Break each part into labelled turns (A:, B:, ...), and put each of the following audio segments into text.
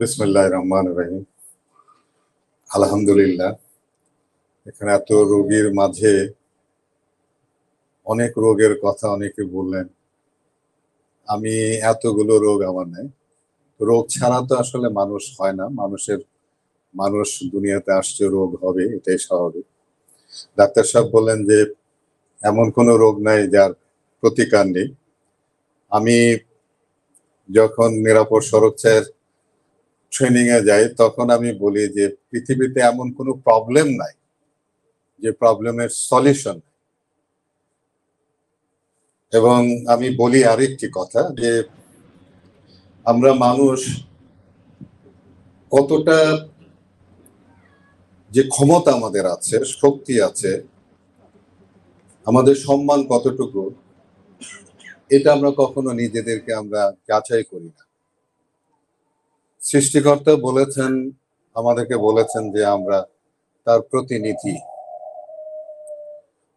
A: বিসমুল্লাহ রহমান রহিম আলহামদুলিল্লাহ এখানে এত রোগীর মাঝে অনেক রোগের কথা অনেকে বললেন আমি এতগুলো রোগ আমার নেই রোগ ছাড়া তো আসলে মানুষ হয় না মানুষের মানুষ দুনিয়াতে আসছে রোগ হবে এটাই স্বাভাবিক ডাক্তার সাহেব বললেন যে এমন কোনো রোগ নাই যার প্রতিকার নেই আমি যখন নিরাপদ সড়ক ট্রেনিং এ যাই তখন আমি বলি যে পৃথিবীতে এমন কোনো প্রবলেম নাই যে প্রবলেমের সলিউশন এবং আমি বলি আরেকটি কথা যে আমরা মানুষ কতটা যে ক্ষমতা আমাদের আছে শক্তি আছে আমাদের সম্মান কতটুকু এটা আমরা কখনো নিজেদেরকে আমরা যাচাই করি না সৃষ্টিকর্তা বলেছেন আমাদেরকে বলেছেন যে আমরা তার প্রতিনিধি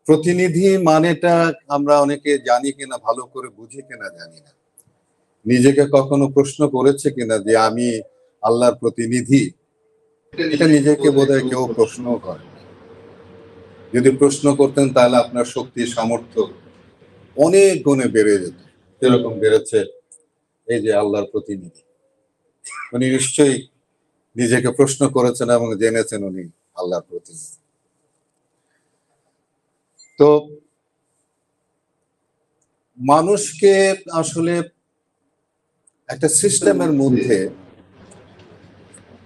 A: প্রতিনিধি মানেটা আমরা অনেকে জানি কিনা ভালো করে বুঝি কিনা জানি না নিজেকে কখনো প্রশ্ন করেছে কিনা যে আমি আল্লাহর প্রতিনিধি এটা নিজেকে বোধহয় কেউ প্রশ্ন করে যদি প্রশ্ন করতেন তাহলে আপনার শক্তি সামর্থ্য অনেক গুণে বেড়ে যেত এরকম বেড়েছে এই যে আল্লাহর প্রতিনিধি উনি নিশ্চয়ই নিজেকে প্রশ্ন করেছেন এবং জেনেছেন উনি আল্লাহর প্রতি তো মানুষকে আসলে একটা সিস্টেমের মধ্যে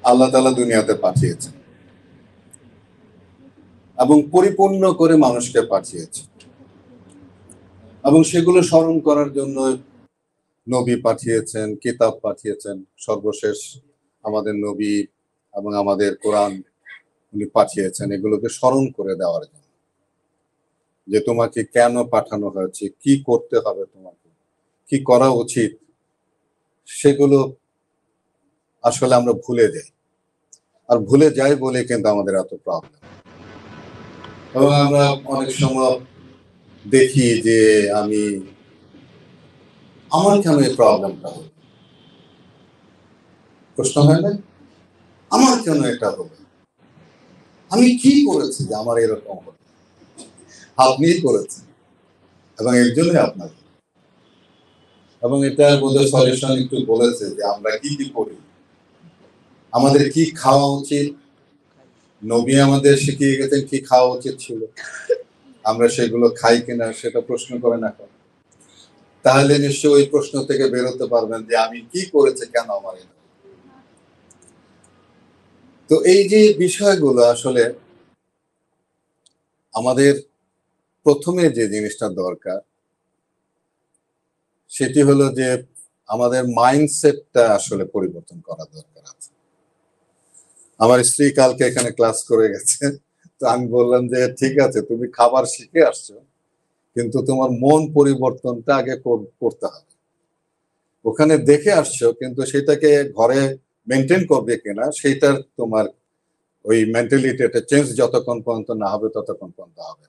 A: আল্লাহ তালা দুনিয়াতে পাঠিয়েছেন এবং পরিপূর্ণ করে মানুষকে পাঠিয়েছে এবং সেগুলো স্মরণ করার জন্য নবী পাঠিয়েছেন কিতাব পাঠিয়েছেন সর্বশেষ আমাদের নবী এবং আমাদের কোরআন উনি পাঠিয়েছেন এগুলোকে স্মরণ করে দেওয়ার জন্য যে তোমাকে কেন পাঠানো হয়েছে কি করতে হবে তোমাকে কি করা উচিত সেগুলো আসলে আমরা ভুলে যাই আর ভুলে যাই বলে কিন্তু আমাদের এত প্রবলেম এবং আমরা অনেক সময় দেখি যে আমি আমার কেন এই প্রবলেমটা হবে প্রশ্ন হয় না আমার কেন এটা হবে আমি কি করেছি যে আমার এরকম হবে আপনি করেছেন এবং এর জন্যই আপনার এবং এটা বোধহয় সলিউশন একটু বলেছে যে আমরা কি কি করি আমাদের কি খাওয়া উচিত নবী আমাদের শিখিয়ে গেছেন কি খাওয়া উচিত ছিল আমরা সেগুলো খাই কিনা সেটা প্রশ্ন করে না তাহলে নিশ্চয় ওই প্রশ্ন থেকে বেরোতে পারবেন যে আমি কি করেছে কেন আমার তো এই যে বিষয়গুলো আসলে আমাদের প্রথমে যে জিনিসটা দরকার সেটি হলো যে আমাদের মাইন্ডসেটটা আসলে পরিবর্তন করা দরকার আছে আমার স্ত্রী কালকে এখানে ক্লাস করে গেছে তো আমি বললাম যে ঠিক আছে তুমি খাবার শিখে আসছো কিন্তু তোমার মন পরিবর্তনটা আগে করতে হবে ওখানে দেখে আসছো কিন্তু সেটাকে ঘরে মেনটেন করবে কিনা সেটার তোমার ওই মেন্টালিটি একটা চেঞ্জ যতক্ষণ পর্যন্ত না হবে ততক্ষণ পর্যন্ত হবে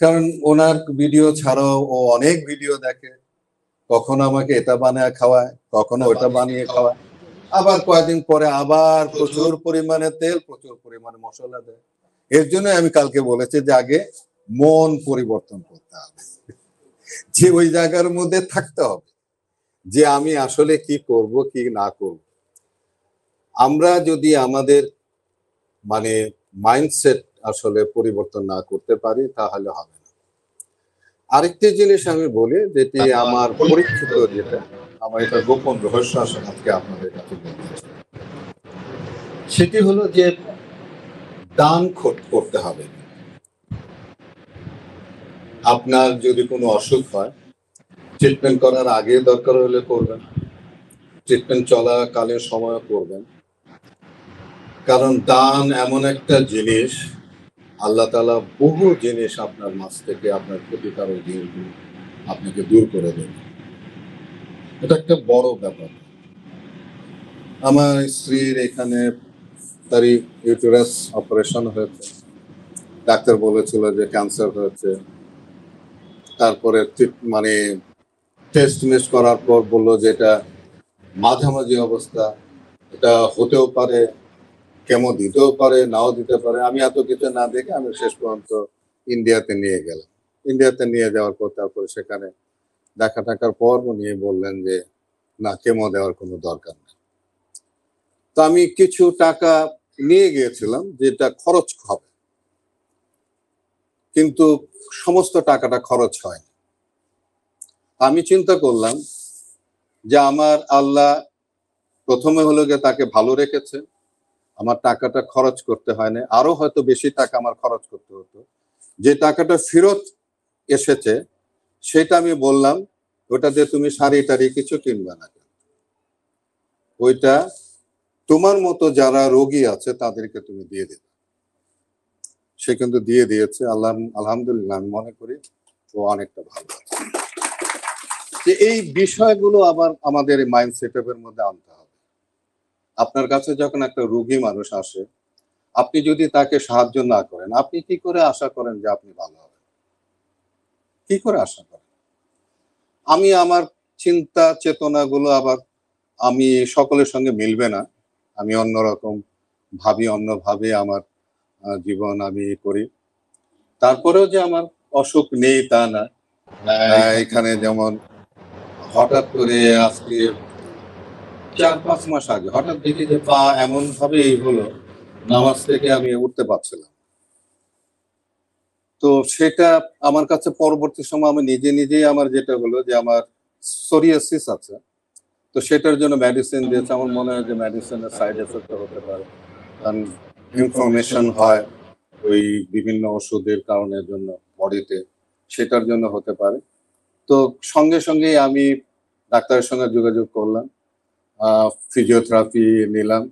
A: কারণ ওনার ভিডিও ছাড়াও ও অনেক ভিডিও দেখে কখনো আমাকে এটা বানিয়ে খাওয়ায় কখনো ওটা বানিয়ে খাওয়ায় আবার কয়েকদিন পরে আবার প্রচুর পরিমাণে তেল প্রচুর পরিমাণে মশলা দেয় এর জন্য আমি কালকে বলেছি যে আগে মন পরিবর্তন করতে হবে যে ওই জায়গার মধ্যে থাকতে হবে যে আমি আসলে কি করব কি না করব আমরা যদি আমাদের মানে মাইন্ডসেট আসলে পরিবর্তন না করতে পারি তাহলে হবে না আরেকটি জিনিস আমি বলি যেটি আচ্ছা, আমার পরীক্ষিত যেটা আমার এটা গোপন রহস্য আজকে আপনাদের কাছে সেটি হলো যে দান করতে হবে আপনার যদি কোনো অসুখ হয় ট্রিটমেন্ট করার আগে দরকার হলে করবেন ট্রিটমেন্ট চলাকালীন সময় করবেন কারণ দান এমন একটা জিনিস আল্লাহ তালা বহু জিনিস আপনার মাছ থেকে আপনার ক্ষতিকারক জিনিসগুলো আপনাকে দূর করে দেবে এটা একটা বড় ব্যাপার আমার স্ত্রীর এখানে তারই ইউটিরাস অপারেশন হয়েছে ডাক্তার বলেছিল যে ক্যান্সার হয়েছে তারপরে মানে টেস্ট মিস করার পর বললো যে এটা মাঝামাঝি অবস্থা এটা হতেও পারে কেমন দিতেও পারে নাও দিতে পারে আমি এত কিছু না দেখে আমি শেষ পর্যন্ত ইন্ডিয়াতে নিয়ে গেলাম ইন্ডিয়াতে নিয়ে যাওয়ার পর তারপরে সেখানে দেখা টাকার পর উনি বললেন যে না কেমো দেওয়ার কোনো দরকার নেই তো আমি কিছু টাকা নিয়ে গিয়েছিলাম যেটা খরচ হবে কিন্তু সমস্ত টাকাটা খরচ হয় আমি চিন্তা করলাম যে আমার আল্লাহ প্রথমে হলো গিয়ে তাকে ভালো রেখেছে আমার টাকাটা খরচ করতে হয় না আরো হয়তো বেশি টাকা আমার খরচ করতে হতো যে টাকাটা ফেরত এসেছে সেটা আমি বললাম ওটা দিয়ে তুমি শাড়ি টাড়ি কিছু কিনবে না ওইটা তোমার মতো যারা রোগী আছে তাদেরকে তুমি দিয়ে দেবে সে কিন্তু দিয়ে দিয়েছে আল্লাহ আলহামদুলিল্লাহ আমি মনে করি ও অনেকটা ভালো যে এই বিষয়গুলো আবার আমাদের এই মাইন্ড আপের মধ্যে আনতে হবে আপনার কাছে যখন একটা রুগী মানুষ আসে আপনি যদি তাকে সাহায্য না করেন আপনি কি করে আশা করেন যে আপনি ভালো হবেন কি করে আশা করেন আমি আমার চিন্তা চেতনাগুলো আবার আমি সকলের সঙ্গে মিলবে না আমি অন্যরকম ভাবি অন্যভাবে আমার জীবন আমি করি তারপরেও যে আমার অসুখ নেই তা না এখানে যেমন হঠাৎ করে আজকে চার পাঁচ মাস আগে হঠাৎ দেখি যে পা এমন ভাবে এই হলো নামাজ থেকে আমি উঠতে পারছিলাম তো সেটা আমার কাছে পরবর্তী সময় আমি নিজে নিজেই আমার যেটা হলো যে আমার সোরিয়াসিস আছে তো সেটার জন্য মেডিসিন দিয়েছে আমার মনে হয় যে মেডিসিনের সাইড এফেক্ট হতে পারে কারণ ইনফরমেশন হয় ওই বিভিন্ন ওষুধের কারণের জন্য বডিতে সেটার জন্য হতে পারে তো সঙ্গে সঙ্গে আমি ডাক্তারের সঙ্গে যোগাযোগ করলাম ফিজিওথেরাপি নিলাম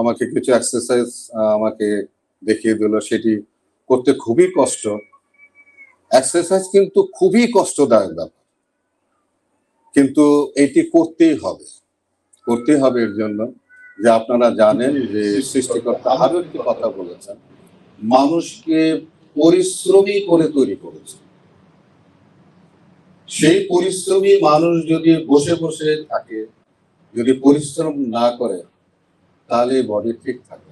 A: আমাকে কিছু এক্সারসাইজ আমাকে দেখিয়ে দিল সেটি করতে খুবই কষ্ট এক্সারসাইজ কিন্তু খুবই কষ্টদায়ক ব্যাপার কিন্তু এটি করতেই হবে করতে হবে এর জন্য যে আপনারা জানেন যে সৃষ্টিকর্তা আরো একটি কথা বলেছেন মানুষকে পরিশ্রমী করে তৈরি করেছে সেই পরিশ্রমী মানুষ যদি বসে বসে থাকে যদি পরিশ্রম না করে তাহলে বডি ঠিক থাকে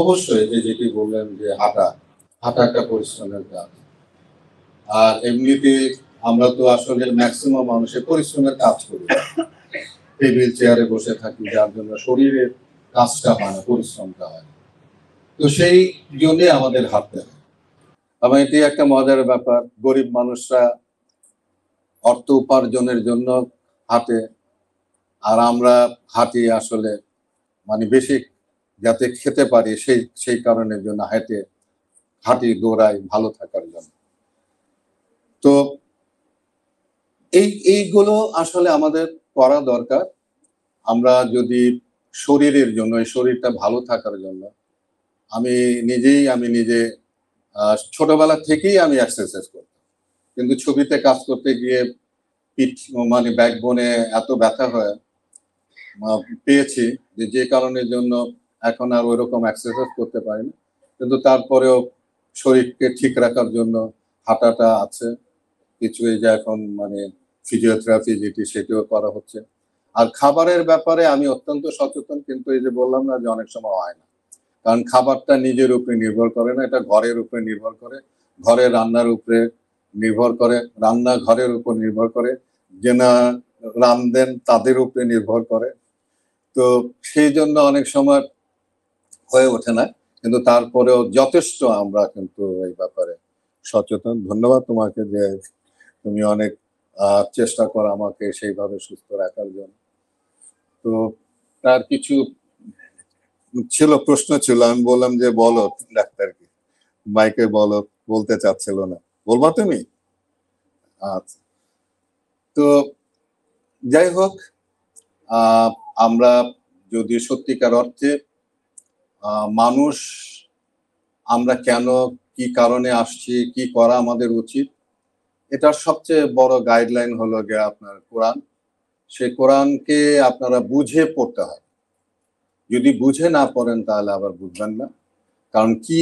A: অবশ্যই যে যেটি বললেন যে হাঁটা হাঁটা একটা পরিশ্রমের কাজ আর এমনিতে আমরা তো আসলে ম্যাক্সিমাম মানুষের পরিশ্রমের কাজ করি টেবিল চেয়ারে বসে থাকি যার জন্য শরীরের কাজটা হয় না পরিশ্রমটা হয় তো সেই জন্যে আমাদের হাত হয় এবং এটি একটা মজার ব্যাপার গরিব মানুষরা অর্থ উপার্জনের জন্য হাতে আর আমরা হাতি আসলে মানে বেশি যাতে খেতে পারি সেই সেই কারণের জন্য হাতে হাঁটি দৌড়াই ভালো থাকার জন্য তো এই এইগুলো আসলে আমাদের করা দরকার আমরা যদি শরীরের জন্য এই শরীরটা ভালো থাকার জন্য আমি নিজেই আমি নিজে ছোটবেলা থেকেই আমি এক্সারসাইজ করতাম কিন্তু ছবিতে কাজ করতে গিয়ে পিঠ মানে ব্যাকবোনে এত ব্যথা হয় পেয়েছি যে যে কারণের জন্য এখন আর ওইরকম এক্সারসাইজ করতে পারি না কিন্তু তারপরেও শরীরকে ঠিক রাখার জন্য হাঁটাটা আছে কিছু এই যে এখন মানে ফিজিওথেরাপি যেটি সেটিও করা হচ্ছে আর খাবারের ব্যাপারে আমি অত্যন্ত সচেতন কিন্তু এই যে বললাম না যে অনেক সময় হয় না কারণ খাবারটা নিজের উপরে নির্ভর করে না এটা ঘরের উপরে নির্ভর করে ঘরে রান্নার উপরে নির্ভর করে রান্না ঘরের উপর নির্ভর করে যে না রান্ধেন তাদের উপরে নির্ভর করে তো সেই জন্য অনেক সময় হয়ে ওঠে না কিন্তু তারপরেও যথেষ্ট আমরা কিন্তু এই ব্যাপারে সচেতন ধন্যবাদ তোমাকে যে তুমি অনেক চেষ্টা করা আমাকে সেইভাবে সুস্থ রাখার জন্য তো তার কিছু ছিল প্রশ্ন ছিল আমি বললাম যে বলো ডাক্তারকে মাইকে বলো বলতে চাচ্ছিল না বলবা তুমি আচ্ছা তো যাই হোক আমরা যদি সত্যিকার অর্থে মানুষ আমরা কেন কি কারণে আসছি কি করা আমাদের উচিত এটার সবচেয়ে বড় গাইডলাইন হলো গিয়ে আপনার কোরআন সে কোরআনকে আপনারা বুঝে পড়তে হয় যদি বুঝে না পড়েন তাহলে আবার বুঝবেন না কারণ কি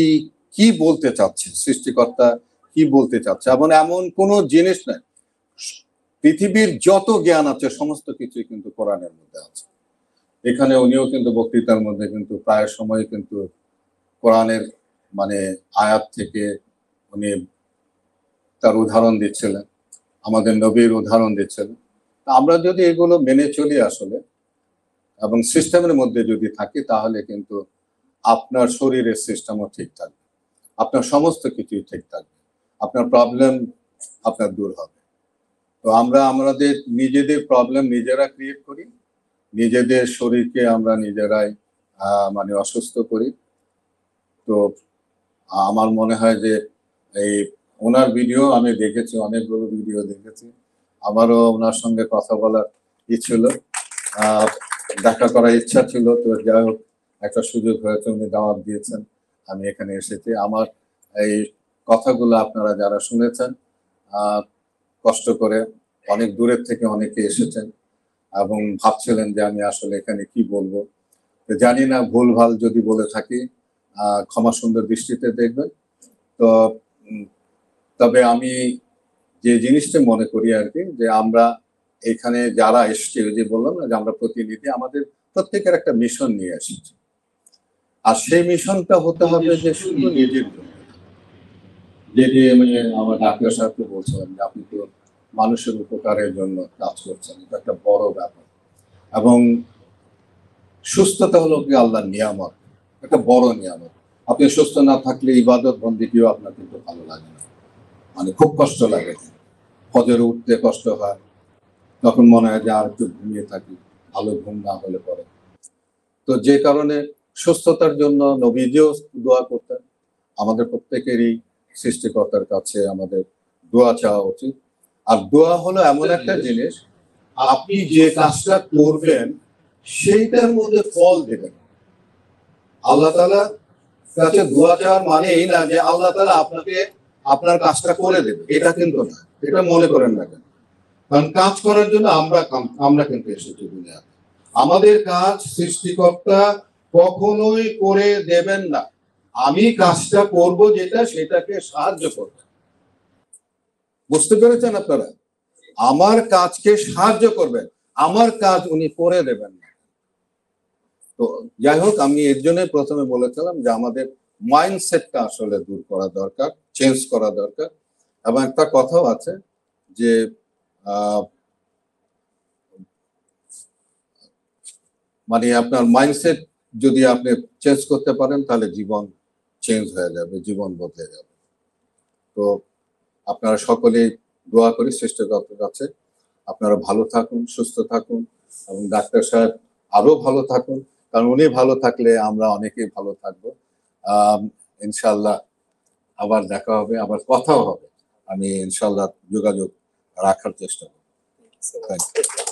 A: কি বলতে চাচ্ছে সৃষ্টিকর্তা কি বলতে চাচ্ছে এবং এমন কোনো জিনিস নাই পৃথিবীর যত জ্ঞান আছে সমস্ত কিছুই কিন্তু কোরআনের মধ্যে আছে এখানে উনিও কিন্তু বক্তৃতার মধ্যে কিন্তু প্রায় সময় কিন্তু কোরআনের মানে আয়াত থেকে উনি তার উদাহরণ দিচ্ছিলেন আমাদের নবীর উদাহরণ দিচ্ছিলেন আমরা যদি এগুলো মেনে চলি আসলে এবং সিস্টেমের মধ্যে যদি থাকি তাহলে কিন্তু আপনার শরীরের সিস্টেমও ঠিক থাকবে আপনার সমস্ত কিছুই ঠিক থাকবে আপনার প্রবলেম আপনার দূর হবে তো আমরা আমাদের নিজেদের প্রবলেম নিজেরা ক্রিয়েট করি নিজেদের শরীরকে আমরা নিজেরাই মানে অসুস্থ করি তো আমার মনে হয় যে এই ওনার ভিডিও আমি দেখেছি অনেকগুলো ভিডিও দেখেছি আমারও ওনার সঙ্গে কথা বলার ই ছিল দেখা করার ইচ্ছা ছিল তো যাই হোক একটা সুযোগ হয়েছে উনি দাওয়াত দিয়েছেন আমি এখানে এসেছি আমার এই কথাগুলো আপনারা যারা শুনেছেন কষ্ট করে অনেক দূরের থেকে অনেকে এসেছেন এবং ভাবছিলেন যে আমি আসলে এখানে কি বলবো জানি না ভুল ভাল যদি বলে থাকি ক্ষমা সুন্দর দৃষ্টিতে দেখবেন তো তবে আমি যে জিনিসটা মনে করি আর কি যে আমরা এখানে যারা এসছি যে বললাম না যে আমরা প্রতিনিধি আমাদের প্রত্যেকের একটা মিশন নিয়ে এসেছি আর সেই মিশনটা হতে হবে যে শুধু নিজের জন্য যেটি আমি মানে আমার ডাক্তার সাহেবকে বলছিলাম যে আপনি তো মানুষের উপকারের জন্য কাজ করছেন এটা একটা বড় ব্যাপার এবং সুস্থতা হলো কি আল্লাহর নিয়ামত একটা বড় নিয়ামত আপনি সুস্থ না থাকলে ইবাদত বন্দিটিও আপনার কিন্তু ভালো লাগে না মানে খুব কষ্ট লাগে ফজরে উঠতে কষ্ট হয় তখন মনে হয় যে আর একটু ঘুমিয়ে থাকি ভালো ঘুম না হলে পরে তো যে কারণে সুস্থতার জন্য নবীজিও দোয়া করতেন আমাদের প্রত্যেকেরই সৃষ্টিকর্তার কাছে আমাদের দোয়া চাওয়া উচিত আর দোয়া হলো এমন একটা জিনিস আপনি যে কাজটা করবেন সেইটার মধ্যে ফল দেবেন আল্লাহ তালা কাছে দোয়া চাওয়ার মানে এই না যে আল্লাহ তালা আপনাকে আপনার কাজটা করে দেবে এটা কিন্তু না এটা মনে করেন না কেন কারণ কাজ করার জন্য আমরা আমরা কিন্তু এসেছি দুনিয়াতে আমাদের কাজ সৃষ্টিকর্তা কখনোই করে দেবেন না আমি কাজটা করব যেটা সেটাকে সাহায্য করবে বুঝতে পেরেছেন আপনারা আমার কাজকে সাহায্য করবেন আমার কাজ উনি করে দেবেন না তো যাই হোক আমি এর জন্য প্রথমে বলেছিলাম যে আমাদের মাইন্ডসেটটা আসলে দূর করা দরকার চেঞ্জ করা দরকার এবং একটা কথাও আছে যে মানে আপনার মাইন্ডসেট যদি আপনি চেঞ্জ করতে পারেন তাহলে জীবন চেঞ্জ হয়ে যাবে জীবন বদলে যাবে তো আপনারা সকলেই দোয়া করি সৃষ্টিকর্তার কাছে আপনারা ভালো থাকুন সুস্থ থাকুন এবং ডাক্তার সাহেব আরও ভালো থাকুন কারণ উনি ভালো থাকলে আমরা অনেকেই ভালো থাকবো ইনশাল্লাহ আবার দেখা হবে আবার কথাও হবে আমি ইনশাল্লাহ যোগাযোগ রাখার চেষ্টা করব থ্যাংক ইউ